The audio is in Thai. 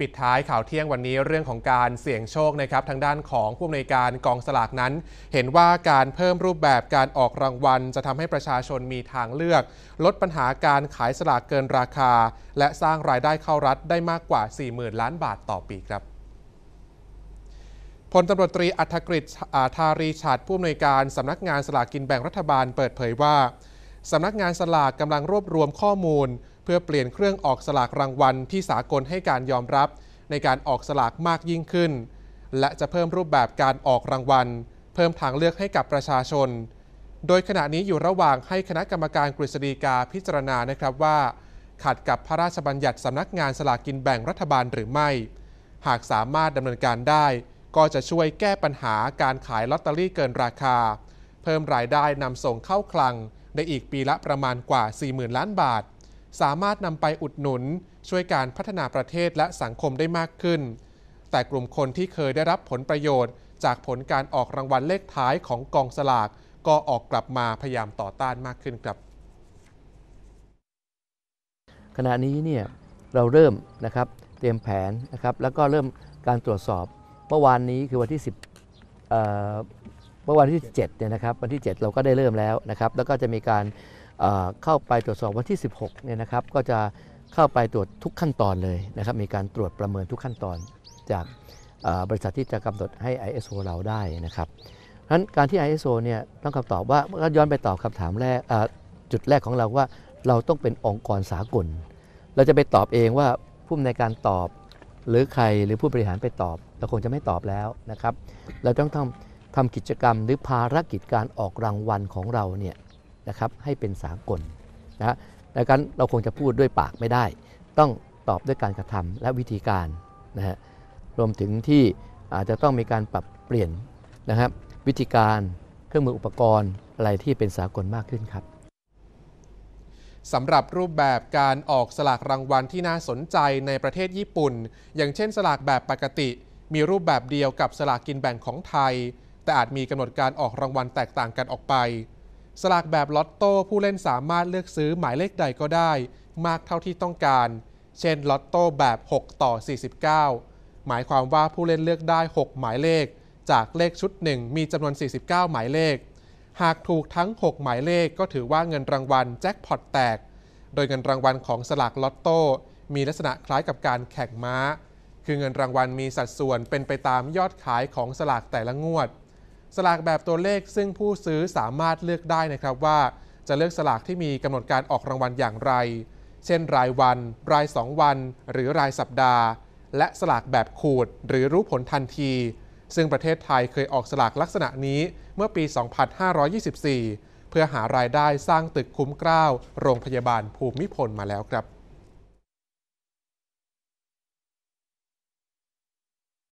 ปิดท้ายข่าวเที่ยงวันนี้เรื่องของการเสี่ยงโชคนะครับทางด้านของผู้อำนวยการกองสลากนั้น เห็นว่าการเพิ่มรูปแบบการออกรางวัล จะทำให้ประชาชนมีทางเลือก ลดปัญหาการขายสลากเกินราคา และสร้างรายได้เข้ารัฐได้มากกว่า40,000ล้านบาทต่อปีครับพลตำรวจตรีอัธกฤษอาธารีชตดผู้อำนวยการสำนักงานสลากกินแบ่งรัฐบาลเปิดเผยว่าสำนักงานสลากกำลังรวบรวมข้อมูลเพื่อเปลี่ยนเครื่องออกสลากรางวัลที่สากลให้การยอมรับ ในการออกสลากมากยิ่งขึ้น และจะเพิ่มรูปแบบการออกรางวัล เพิ่มทางเลือกให้กับประชาชน โดยขณะนี้อยู่ระหว่างให้คณะกรรมการกฤษฎีกาพิจารณานะครับว่า ขัดกับพระราชบัญญัติสำนักงานสลากกินแบ่งรัฐบาลหรือไม่ หากสามารถดำเนินการได้ ก็จะช่วยแก้ปัญหาการขายลอตเตอรี่เกินราคา เพิ่มรายได้นำส่งเข้าคลังในอีกปีละประมาณกว่า40,000ล้านบาทสามารถนำไปอุดหนุนช่วยการพัฒนาประเทศและสังคมได้มากขึ้น แต่กลุ่มคนที่เคยได้รับผลประโยชน์ จากผลการออกรางวัลเลขท้ายของกองสลากก็ออกกลับมาพยายามต่อต้านมากขึ้นครับขณะนี้เนี่ยเราเริ่มนะครับเตรียมแผนนะครับแล้วก็เริ่มการตรวจสอบเมื่อวานนี้คือวันที่10เมื่อวันที่7เนี่ยนะครับ วันที่ 7 เราก็ได้เริ่มแล้วนะครับ แล้วก็จะมีการเข้าไปตรวจสอบวันที่ 16เนี่ยนะครับ ก็จะเข้าไปตรวจทุกขั้นตอนเลยนะครับ มีการตรวจประเมินทุกขั้นตอนจากบริษัทที่จะกำหนดให้ ISO เราได้นะครับเพานั้นการที่ ISO เนี่ย ต้องคำตอบว่าก็ย้อนไปตอบคำถามแรกจุดแรกของเราว่าเราต้องเป็นองค์กรสากล เราจะไปตอบเองว่าผู้ในการตอบหรือใครหรือผู้บริหารไปตอบเราคงจะไม่ตอบแล้วนะครับ เราต้องทำทำกิจกรรม หรือภารกิจการออกรางวัลของเราเนี่ยนะครับให้เป็นสากลนะดังนั้นเราคงจะพูดด้วยปากไม่ได้ ต้องตอบด้วยการกระทำและวิธีการนะฮะรวมถึงที่อาจจะต้องมีการปรับเปลี่ยนนะครับวิธีการเครื่องมืออุปกรณ์ อะไรที่เป็นสากลมากขึ้นครับสำหรับรูปแบบการออกสลากรางวัลที่น่าสนใจในประเทศญี่ปุ่น อย่างเช่น สลากแบบปกติ มีรูปแบบเดียวกับสลากกินแบ่งของไทย แต่อาจมีกำหนดการออกรางวัลแตกต่างกันออกไปสลากแบบลอตโต้ผู้เล่นสามารถเลือกซื้อหมายเลขใดก็ได้ มากเท่าที่ต้องการ เช่นลอตโต้แบบ 6 ต่อ 49 หมายความว่าผู้เล่นเลือกได้ 6 หมายเลข จากเลขชุด 1 มีจำนวน 49 หมายเลข หากถูกทั้ง 6 หมายเลขก็ถือว่าเงินรางวัลแจ็คพอตแตก โดยเงินรางวัลของสลากลอตโต้มีลักษณะคล้ายกับการแข่งม้า คือเงินรางวัลมีสัดส่วนเป็นไปตามยอดขายของสลากแต่ละงวดสลากแบบตัวเลขซึ่งผู้ซื้อสามารถเลือกได้นะครับว่าจะเลือกสลากที่มีกำหนดการออกรางวัลอย่างไร เช่นรายวัน ราย2วัน หรือรายสัปดาห์ และสลากแบบขูดหรือรู้ผลทันที ซึ่งประเทศไทยเคยออกสลากลักษณะนี้เมื่อปี 2524 เพื่อหารายได้สร้างตึกคุ้มกล้าว โรงพยาบาลภูมิพลมาแล้วครับ